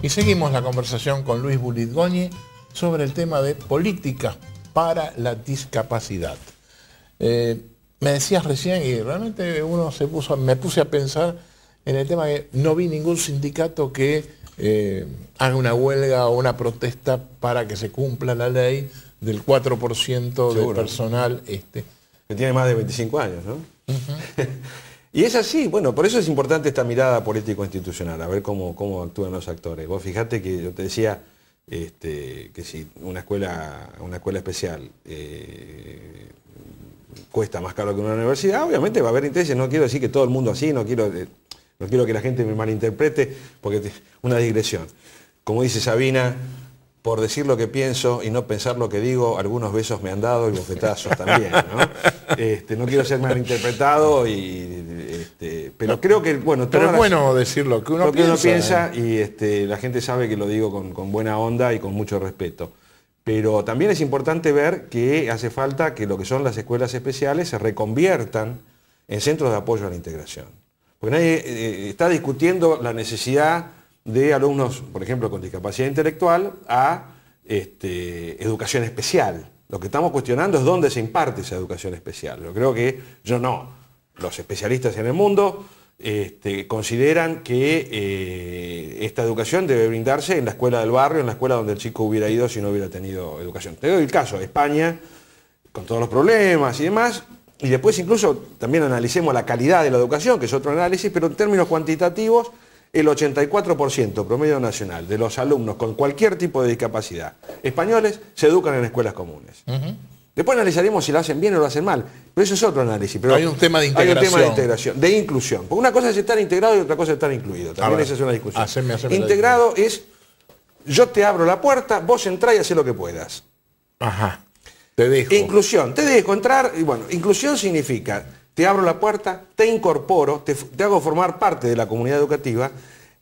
Y seguimos la conversación con Luis Bulidgoñe sobre el tema de políticas para la discapacidad. Eh, me decías recién, y realmente uno se puso, me puse a pensar en el tema que no vi ningún sindicato que eh, haga una huelga o una protesta para que se cumpla la ley del 4% de del personal este. Que tiene más de 25 años, ¿no? Y es así, bueno, por eso es importante esta mirada político-institucional, a ver cómo, actúan los actores. Vos fijate que yo te decía este, que si una escuela, una escuela especial eh, cuesta más caro que una universidad, obviamente va a haber intereses, no quiero decir que todo el mundo así, no quiero, eh, no quiero que la gente me malinterprete, porque es una digresión. Como dice Sabina, por decir lo que pienso y no pensar lo que digo, algunos besos me han dado y bofetazos también. ¿no? Este, no quiero ser malinterpretado, y, este, pero creo que, bueno, pero es bueno decir lo que uno piensa. ¿eh? y este, la gente sabe que lo digo con, buena onda y con mucho respeto. Pero también es importante ver que hace falta que lo que son las escuelas especiales se reconviertan en centros de apoyo a la integración. Porque nadie eh, eh, está discutiendo la necesidad de alumnos, por ejemplo, con discapacidad intelectual a este, educación especial. Lo que estamos cuestionando es dónde se imparte esa educación especial. Yo creo que yo no. Los especialistas en el mundo este, consideran que eh, esta educación debe brindarse en la escuela del barrio, en la escuela donde el chico hubiera ido si no hubiera tenido educación. Te doy el caso, España, con todos los problemas y demás, y después incluso también analicemos la calidad de la educación, que es otro análisis, pero en términos cuantitativos, el 84% promedio nacional de los alumnos con cualquier tipo de discapacidad españoles se educan en escuelas comunes. Después analizaremos si lo hacen bien o lo hacen mal, pero eso es otro análisis. Pero hay un tema de integración. Hay un tema de integración, de inclusión. Porque una cosa es estar integrado y otra cosa es estar incluido. También esa es una discusión. integrado es, yo te abro la puerta, vos entrás y hacé lo que puedas. Ajá, te dejo. Inclusión, te dejo entrar, y bueno, inclusión significa te abro la puerta, te incorporo, te, hago formar parte de la comunidad educativa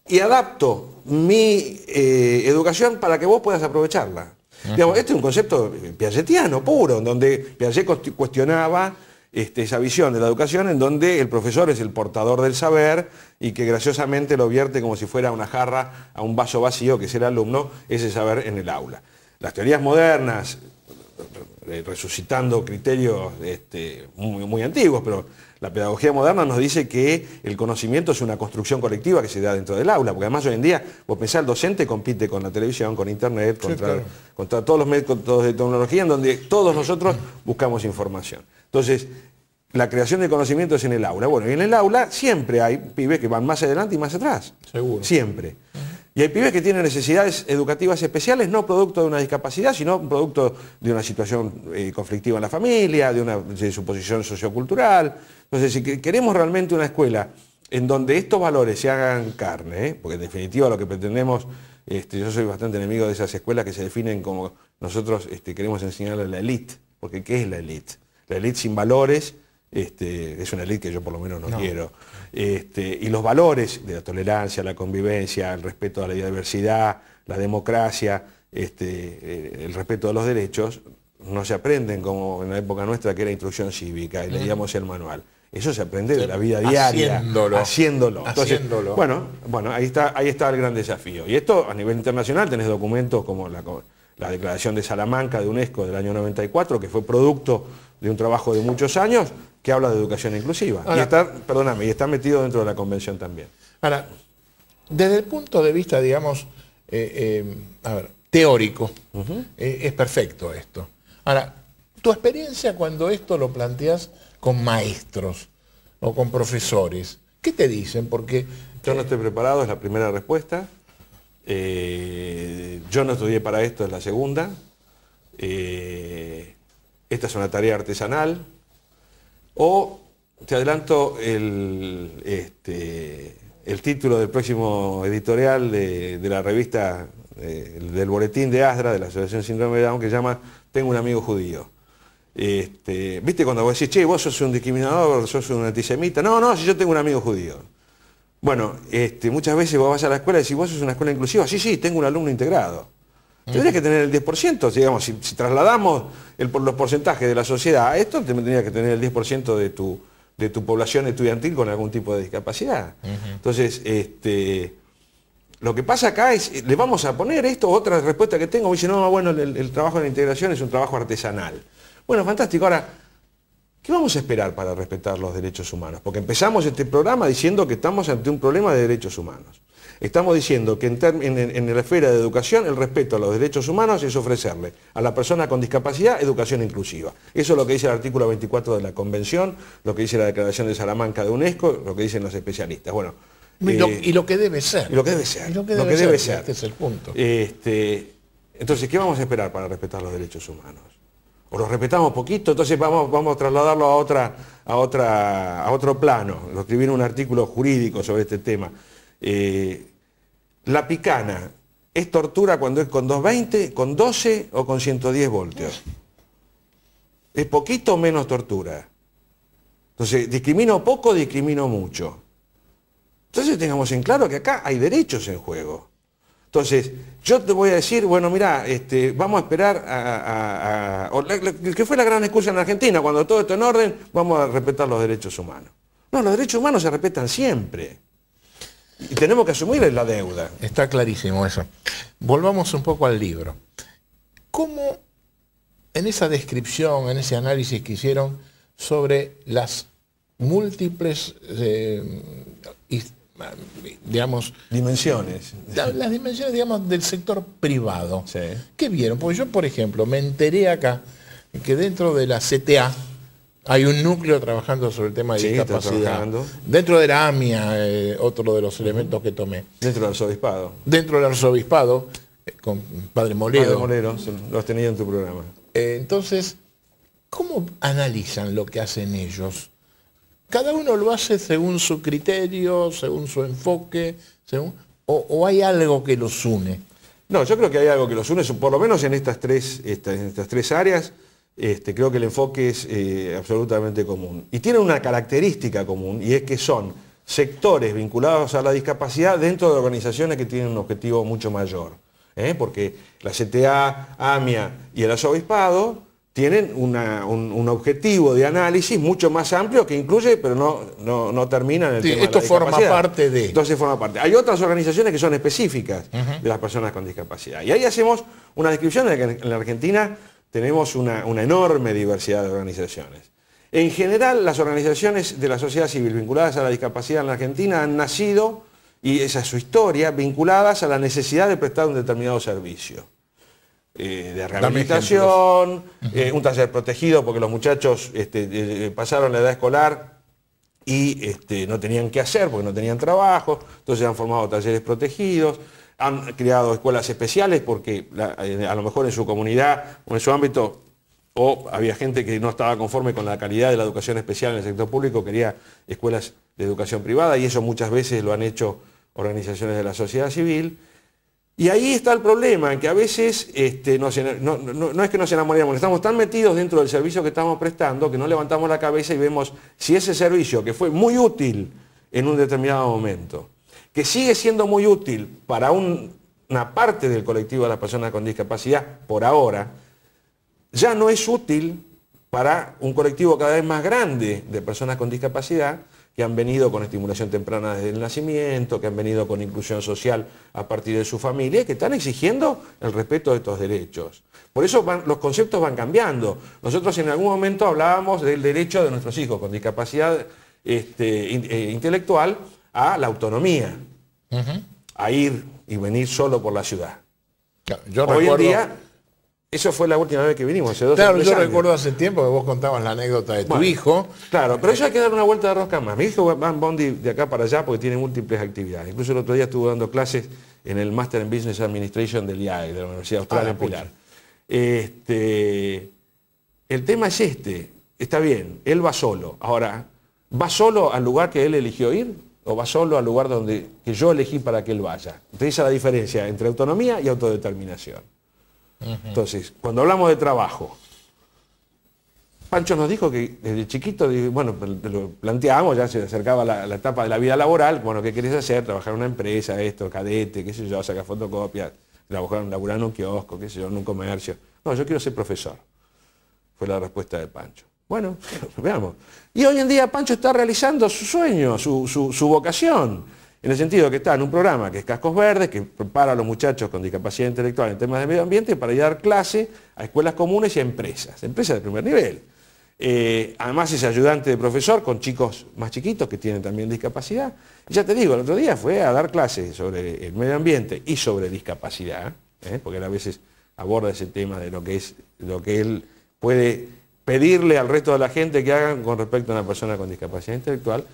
y adapto mi eh, educación para que vos puedas aprovecharla. Digamos, este es un concepto eh, piagetiano puro, en donde Piaget cuestionaba este, esa visión de la educación en donde el profesor es el portador del saber y que graciosamente lo vierte como si fuera una jarra a un vaso vacío que es el alumno, ese saber en el aula. Las teorías modernas eh, resucitando criterios este, muy, muy, antiguos, pero la pedagogía moderna nos dice que el conocimiento es una construcción colectiva que se da dentro del aula, porque además hoy en día, vos pensás, el docente compite con la televisión, con internet, contra, todos los métodos de tecnología en donde todos nosotros buscamos información. Entonces, la creación de conocimiento es en el aula. Bueno, y en el aula siempre hay pibes que van más adelante y más atrás. Seguro. Siempre. Y hay pibes que tienen necesidades educativas especiales, no producto de una discapacidad, sino producto de una situación eh, conflictiva en la familia, de, una, de su posición sociocultural. Entonces, si queremos realmente una escuela en donde estos valores se hagan carne, ¿eh? porque en definitiva lo que pretendemos, este, yo soy bastante enemigo de esas escuelas que se definen como nosotros este, queremos enseñarle a la élite, porque ¿qué es la élite? La élite sin valores este, es una ley que yo por lo menos no, quiero. Este, y los valores de la tolerancia, la convivencia, el respeto a la diversidad, la democracia, este, eh, el respeto a los derechos, no se aprenden como en la época nuestra que era instrucción cívica y leíamos el manual. Eso se aprende de la vida diaria. Haciéndolo. Haciéndolo. Bueno, bueno ahí, está, ahí está el gran desafío. Y esto a nivel internacional tenés documentos como la, la Declaración de Salamanca de UNESCO del año 94, que fue producto de un trabajo de muchos años, que habla de educación inclusiva. y está, perdóname, y está metido dentro de la convención también. Ahora, desde el punto de vista, digamos, eh, eh, teórico, eh, es perfecto esto. Ahora, tu experiencia cuando esto lo planteas con maestros o con profesores, ¿qué te dicen? Porque... Yo no estoy preparado, es la primera respuesta. yo no estudié para esto, es la segunda. esta es una tarea artesanal, o, te adelanto el, este, el título del próximo editorial de, la revista, eh, del boletín de ASDRA, de la Asociación Síndrome de Down, que llama Tengo un amigo judío. Este, ¿Viste cuando vos decís, che, vos sos un discriminador, sos un antisemita? No, no, si yo tengo un amigo judío. Bueno, este, muchas veces vos vas a la escuela y decís, vos sos una escuela inclusiva. Sí, sí, tengo un alumno integrado. Tendrías que tener el 10%, digamos, si, trasladamos el, los porcentajes de la sociedad a esto, tendrías que tener el 10% de tu, de tu población estudiantil con algún tipo de discapacidad. Entonces, este, lo que pasa acá es, le vamos a poner esto, otra respuesta que tengo, me dice, no, bueno, el, el trabajo de la integración es un trabajo artesanal. Bueno, fantástico. Ahora, ¿Qué vamos a esperar para respetar los derechos humanos? Porque empezamos este programa diciendo que estamos ante un problema de derechos humanos. Estamos diciendo que en, la esfera de educación el respeto a los derechos humanos es ofrecerle a la persona con discapacidad educación inclusiva. Eso es lo que dice el artículo 24 de la Convención, lo que dice la Declaración de Salamanca de UNESCO, lo que dicen los especialistas. Bueno, y, lo, eh, que debe ser. Y lo que debe ser. Y lo que debe, ser, Este es el punto. Este, entonces, ¿qué vamos a esperar para respetar los derechos humanos? o los respetamos poquito, entonces vamos, vamos a trasladarlo a, otra, a, otra, a otro plano, escribir un artículo jurídico sobre este tema. Eh, la picana es tortura cuando es con 220, con 12 o con 110 voltios. Es poquito menos tortura. Entonces, discrimino poco, discrimino mucho. Entonces tengamos en claro que acá hay derechos en juego. Entonces, yo te voy a decir, bueno, mira, este, vamos a esperar a... que fue la gran excusa en Argentina, cuando todo esto en orden, vamos a respetar los derechos humanos. No, los derechos humanos se respetan siempre. Y tenemos que asumir la deuda. Está clarísimo eso. Volvamos un poco al libro. ¿Cómo en esa descripción, en ese análisis que hicieron sobre las múltiples, eh, digamos... Dimensiones. las dimensiones, digamos, del sector privado. ¿Qué vieron? Porque yo, por ejemplo, me enteré acá que dentro de la CTA, hay un núcleo trabajando sobre el tema de discapacidad. Dentro de la AMIA, eh, otro de los elementos que tomé. Dentro del arzobispado. Dentro del arzobispado, eh, con Padre Molero. Padre Molero, lo has tenido en tu programa. Eh, entonces, ¿cómo analizan lo que hacen ellos? Cada uno lo hace según su criterio, según su enfoque, según, o, hay algo que los une. No, yo creo que hay algo que los une, por lo menos en estas tres, en estas tres áreas este, creo que el enfoque es eh, absolutamente común. Y tiene una característica común y es que son sectores vinculados a la discapacidad dentro de organizaciones que tienen un objetivo mucho mayor. ¿eh? Porque la CTA, AMIA y el Asobispado tienen un, objetivo de análisis mucho más amplio que incluye, pero no, no, termina en el tema Esto de la forma parte de... Entonces forma parte. Hay otras organizaciones que son específicas de las personas con discapacidad. Y ahí hacemos una descripción de que en la Argentina tenemos una, enorme diversidad de organizaciones. En general, las organizaciones de la sociedad civil vinculadas a la discapacidad en la Argentina han nacido, y esa es su historia, vinculadas a la necesidad de prestar un determinado servicio. Eh, de rehabilitación, eh, un taller protegido porque los muchachos este, eh, pasaron la edad escolar y este, no tenían qué hacer porque no tenían trabajo, entonces han formado talleres protegidos, han creado escuelas especiales porque eh, a lo mejor en su comunidad o en su ámbito o había gente que no estaba conforme con la calidad de la educación especial en el sector público, quería escuelas de educación privada y eso muchas veces lo han hecho organizaciones de la sociedad civil. Y ahí está el problema, que a veces este, no, no, es que nos enamoremos, estamos tan metidos dentro del servicio que estamos prestando que no levantamos la cabeza y vemos si ese servicio, que fue muy útil en un determinado momento, que sigue siendo muy útil para una parte del colectivo de las personas con discapacidad por ahora, ya no es útil para un colectivo cada vez más grande de personas con discapacidad que han venido con estimulación temprana desde el nacimiento, que han venido con inclusión social a partir de su familia que están exigiendo el respeto de estos derechos. Por eso los conceptos van cambiando. Nosotros en algún momento hablábamos del derecho de nuestros hijos con discapacidad este, eh, intelectual a la autonomía a ir y venir solo por la ciudad. Hoy en día, eso fue la última vez que vinimos. yo recuerdo hace tiempo que vos contabas la anécdota de tu hijo. Claro, pero eso hay que dar una vuelta de rosca más. Mi hijo va Bondi de acá para allá porque tiene múltiples actividades. Incluso el otro día estuvo dando clases en el Master in Business Administration del IAE, de la Universidad ah, Austral Australia en Pilar. Este, el tema es este. Está bien, él va solo. Ahora, ¿va solo al lugar que él eligió ir? o va solo al lugar donde, que yo elegí para que él vaya. Entonces esa es la diferencia entre autonomía y autodeterminación. Entonces, cuando hablamos de trabajo, Pancho nos dijo que desde chiquito, bueno, lo planteamos, ya se acercaba la, etapa de la vida laboral, bueno, ¿qué querés hacer? Trabajar en una empresa, esto, cadete, qué sé yo, sacar fotocopias, trabajar, en un kiosco, qué sé yo, en un comercio. No, yo quiero ser profesor. Fue la respuesta de Pancho. Bueno, veamos. Y hoy en día Pancho está realizando su sueño, su, vocación, en el sentido que está en un programa que es Cascos Verdes, que prepara a los muchachos con discapacidad intelectual en temas de medio ambiente para ir a dar clase a escuelas comunes y a empresas, empresas de primer nivel. Eh, además es ayudante de profesor con chicos más chiquitos que tienen también discapacidad. ya te digo, el otro día fue a dar clases sobre el medio ambiente y sobre discapacidad, ¿eh? porque él a veces aborda ese tema de lo que, es, lo que él puede pedirle al resto de la gente que hagan con respecto a una persona con discapacidad intelectual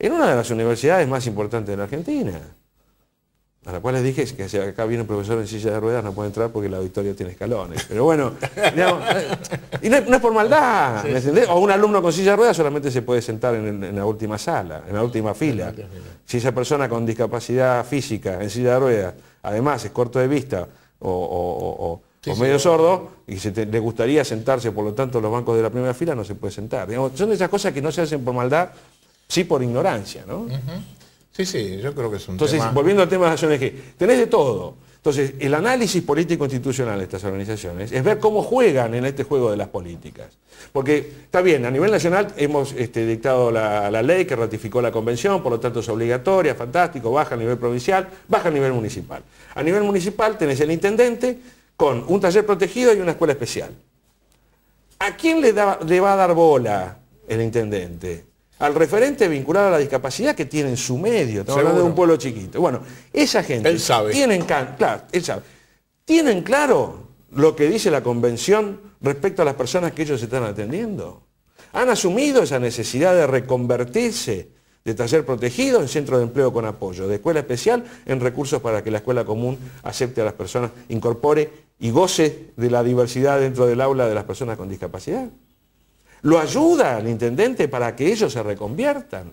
en una de las universidades más importantes de la Argentina. A la cual les dije que si acá viene un profesor en silla de ruedas no puede entrar porque la auditorio tiene escalones. Pero bueno, digamos, y no, es por maldad, ¿me O un alumno con silla de ruedas solamente se puede sentar en, la última sala, en la última fila. Si esa persona con discapacidad física en silla de ruedas, además es corto de vista o o medio sordo, y si le gustaría sentarse, por lo tanto los bancos de la primera fila no se puede sentar. son esas cosas que no se hacen por maldad, sí por ignorancia, ¿no? Sí, sí, yo creo que es Entonces, volviendo al tema de las ONG, tenés de todo. Entonces, el análisis político institucional de estas organizaciones es ver cómo juegan en este juego de las políticas. Porque está bien, a nivel nacional hemos este, dictado la, la, ley que ratificó la convención, por lo tanto es obligatoria, fantástico, baja a nivel provincial, baja a nivel municipal. A nivel municipal tenés el intendente con un taller protegido y una escuela especial. ¿A quién le, va a dar bola el intendente? al referente vinculado a la discapacidad que tiene en su medio, estamos hablando de un pueblo chiquito. Bueno, esa gente él sabe. claro, él sabe. ¿Tienen claro lo que dice la convención respecto a las personas que ellos están atendiendo? ¿Han asumido esa necesidad de reconvertirse de taller protegido en centro de empleo con apoyo, de escuela especial en recursos para que la escuela común acepte a las personas, incorpore y goce de la diversidad dentro del aula de las personas con discapacidad. Lo ayuda al intendente para que ellos se reconviertan.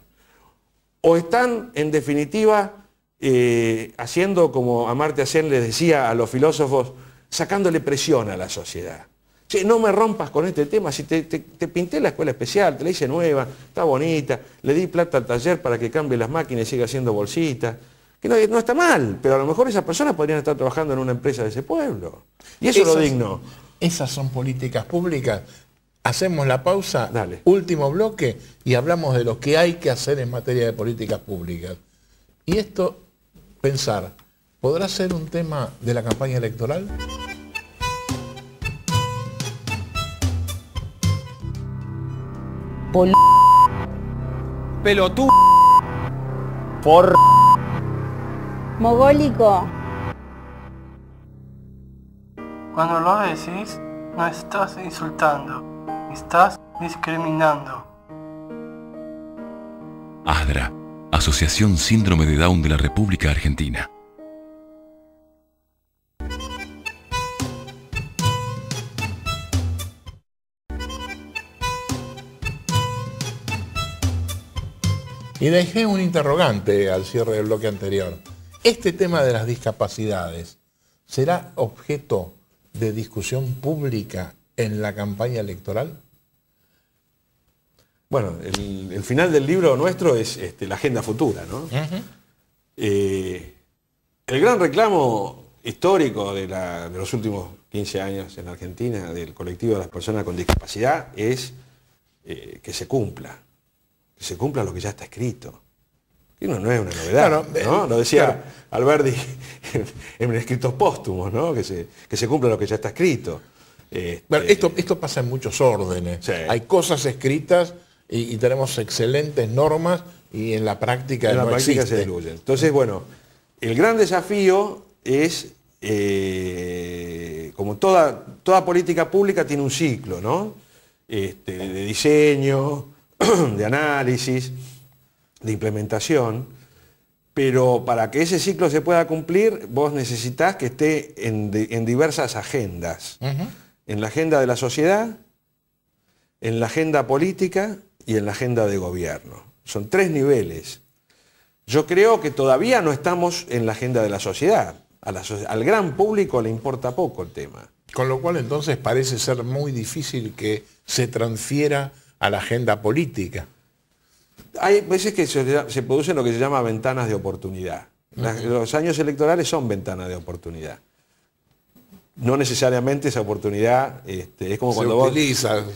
O están, en definitiva, eh, haciendo, como Amartya Asen les decía a los filósofos, sacándole presión a la sociedad. no me rompas con este tema, si te, te, pinté la escuela especial, te la hice nueva, está bonita, le di plata al taller para que cambie las máquinas y siga haciendo bolsitas que no, está mal, pero a lo mejor esas personas podrían estar trabajando en una empresa de ese pueblo. Y eso es lo digno. Esas son políticas públicas. Hacemos la pausa, último bloque, y hablamos de lo que hay que hacer en materia de políticas públicas. Y esto, pensar, ¿podrá ser un tema de la campaña electoral? Pelotú. Por... Mogólico. Cuando lo decís, no estás insultando, estás discriminando. Adra, Asociación Síndrome de Down de la República Argentina. Y dejé un interrogante al cierre del bloque anterior este tema de las discapacidades será objeto de discusión pública en la campaña electoral? Bueno, el, final del libro nuestro es este, la agenda futura, ¿no? Eh, el gran reclamo histórico de, los últimos 15 años en Argentina del colectivo de las personas con discapacidad es eh, que se cumpla, que se cumpla lo que ya está escrito. Y no, es una novedad, ¿no? Eh, lo decía Alberti en, en, escritos póstumos, ¿no? Que se, que se cumpla lo que ya está escrito. Este, bueno, esto, esto pasa en muchos órdenes. Hay cosas escritas y, tenemos excelentes normas y en la práctica la práctica se diluyen. Entonces, bueno, el gran desafío es, eh, como toda, toda política pública tiene un ciclo, ¿no? Este, de diseño, de análisis de implementación, pero para que ese ciclo se pueda cumplir, vos necesitas que esté en, diversas agendas. En la agenda de la sociedad, en la agenda política y en la agenda de gobierno. Son tres niveles. Yo creo que todavía no estamos en la agenda de la sociedad. al gran público le importa poco el tema. Con lo cual entonces parece ser muy difícil que se transfiera a la agenda política hay veces que se, producen lo que se llama ventanas de oportunidad. los años electorales son ventanas de oportunidad. No necesariamente esa oportunidad este, es como cuando vos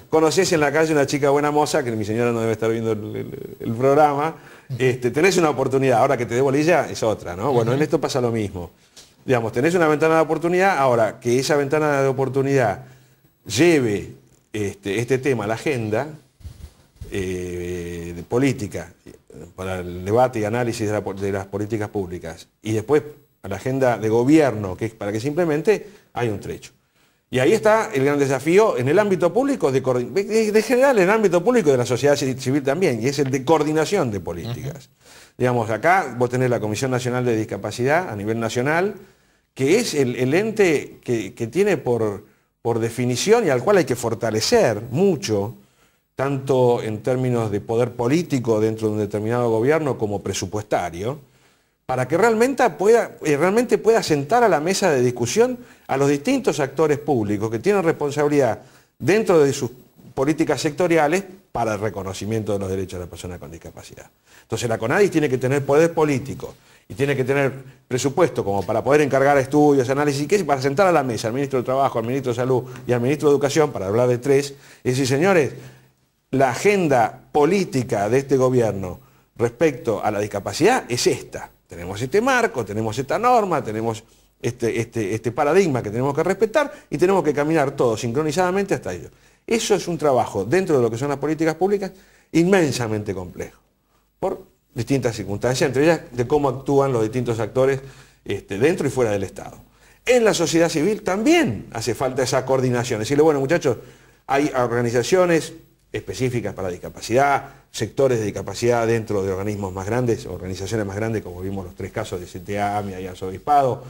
conocés en la calle una chica buena moza, que mi señora no debe estar viendo el, programa, este, tenés una oportunidad, ahora que te dé bolilla es otra, ¿no? Bueno, en esto pasa lo mismo. Digamos, tenés una ventana de oportunidad, ahora que esa ventana de oportunidad lleve este, este tema a la agenda, eh, de política, para el debate y análisis de, las políticas públicas, y después a la agenda de gobierno, que es para que simplemente hay un trecho. Y ahí está el gran desafío en el ámbito público, de, general en el ámbito público de la sociedad civil también, y es el de coordinación de políticas. Digamos, acá vos tenés la Comisión Nacional de Discapacidad a nivel nacional, que es el, ente que, tiene por, por definición y al cual hay que fortalecer mucho, tanto en términos de poder político dentro de un determinado gobierno como presupuestario, para que realmente pueda, eh, realmente pueda sentar a la mesa de discusión a los distintos actores públicos que tienen responsabilidad dentro de sus políticas sectoriales para el reconocimiento de los derechos de la persona con discapacidad. Entonces la CONADIS tiene que tener poder político y tiene que tener presupuesto como para poder encargar estudios, análisis, ¿qué? para sentar a la mesa al ministro de Trabajo, al ministro de Salud y al ministro de Educación, para hablar de tres, y decir, señores, la agenda política de este gobierno respecto a la discapacidad es esta. Tenemos este marco, tenemos esta norma, tenemos este, este, este, paradigma que tenemos que respetar y tenemos que caminar todos sincronizadamente hasta ello. Eso es un trabajo dentro de lo que son las políticas públicas inmensamente complejo, por distintas circunstancias, entre ellas de cómo actúan los distintos actores este, dentro y fuera del Estado. En la sociedad civil también hace falta esa coordinación, decirle, bueno muchachos, hay organizaciones específicas para discapacidad, sectores de discapacidad dentro de organismos más grandes, organizaciones más grandes, como vimos los tres casos de CTA, AMIA y ASOBISPADO,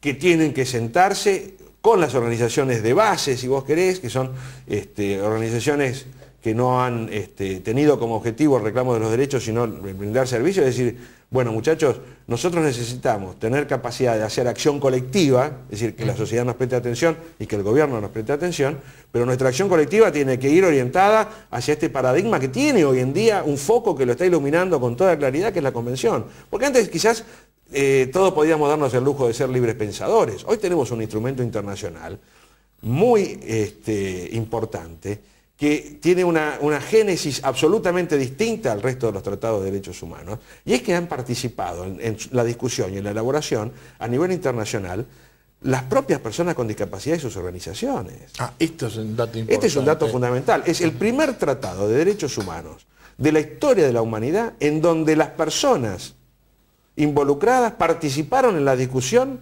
que tienen que sentarse con las organizaciones de base, si vos querés, que son este, organizaciones que no han este, tenido como objetivo el reclamo de los derechos, sino brindar servicios, es decir, bueno muchachos, nosotros necesitamos tener capacidad de hacer acción colectiva, es decir, que la sociedad nos preste atención y que el gobierno nos preste atención, pero nuestra acción colectiva tiene que ir orientada hacia este paradigma que tiene hoy en día un foco que lo está iluminando con toda claridad, que es la convención. Porque antes quizás eh, todos podíamos darnos el lujo de ser libres pensadores. Hoy tenemos un instrumento internacional muy este, importante que tiene una, génesis absolutamente distinta al resto de los tratados de derechos humanos, y es que han participado en, la discusión y en la elaboración a nivel internacional las propias personas con discapacidad y sus organizaciones. Ah, esto es un dato importante. Este es un dato fundamental. Es el primer tratado de derechos humanos de la historia de la humanidad en donde las personas involucradas participaron en la discusión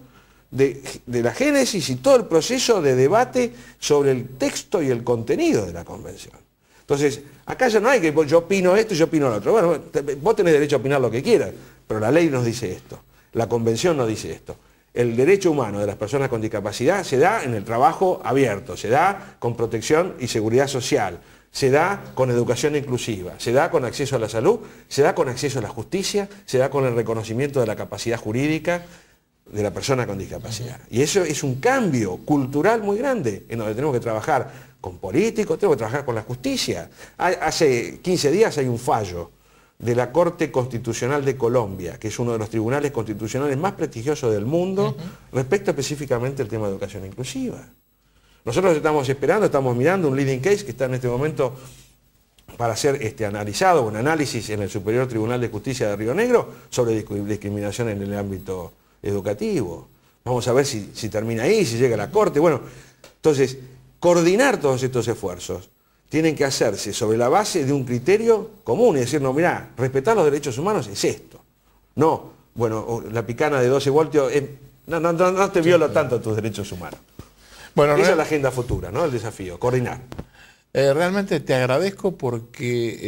de, la génesis y todo el proceso de debate sobre el texto y el contenido de la convención. Entonces, acá ya no hay que yo opino esto y yo opino lo otro. Bueno, vos tenés derecho a opinar lo que quieras, pero la ley nos dice esto, la convención nos dice esto el derecho humano de las personas con discapacidad se da en el trabajo abierto, se da con protección y seguridad social, se da con educación inclusiva, se da con acceso a la salud, se da con acceso a la justicia, se da con el reconocimiento de la capacidad jurídica, de la persona con discapacidad. Y eso es un cambio cultural muy grande, en donde tenemos que trabajar con políticos, tenemos que trabajar con la justicia. Hace 15 días hay un fallo de la Corte Constitucional de Colombia, que es uno de los tribunales constitucionales más prestigiosos del mundo, respecto específicamente al tema de educación inclusiva. Nosotros estamos esperando, estamos mirando un leading case que está en este momento para ser este, analizado, un análisis en el Superior Tribunal de Justicia de Río Negro sobre discriminación en el ámbito educativo. Vamos a ver si, termina ahí, si llega a la corte. Bueno, entonces, coordinar todos estos esfuerzos tienen que hacerse sobre la base de un criterio común y decir, no, mirá, respetar los derechos humanos es esto. No, bueno, la picana de 12 voltios eh, no, no, te viola tanto tus derechos humanos. Bueno, Esa es la agenda futura, ¿no? El desafío, coordinar. Eh, realmente te agradezco porque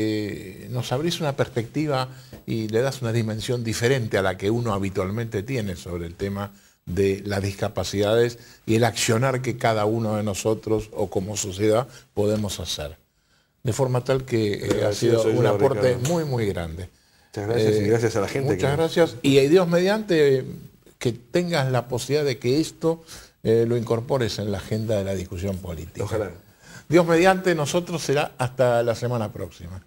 eh, nos abrís una perspectiva y le das una dimensión diferente a la que uno habitualmente tiene sobre el tema de las discapacidades y el accionar que cada uno de nosotros o como sociedad podemos hacer. De forma tal que eh, ha sido un aporte muy, muy grande. Muchas gracias y gracias a la gente. Muchas gracias y Dios mediante que tengas la posibilidad de que esto lo incorpores en la agenda de la discusión política. Ojalá. Dios mediante, nosotros será hasta la semana próxima.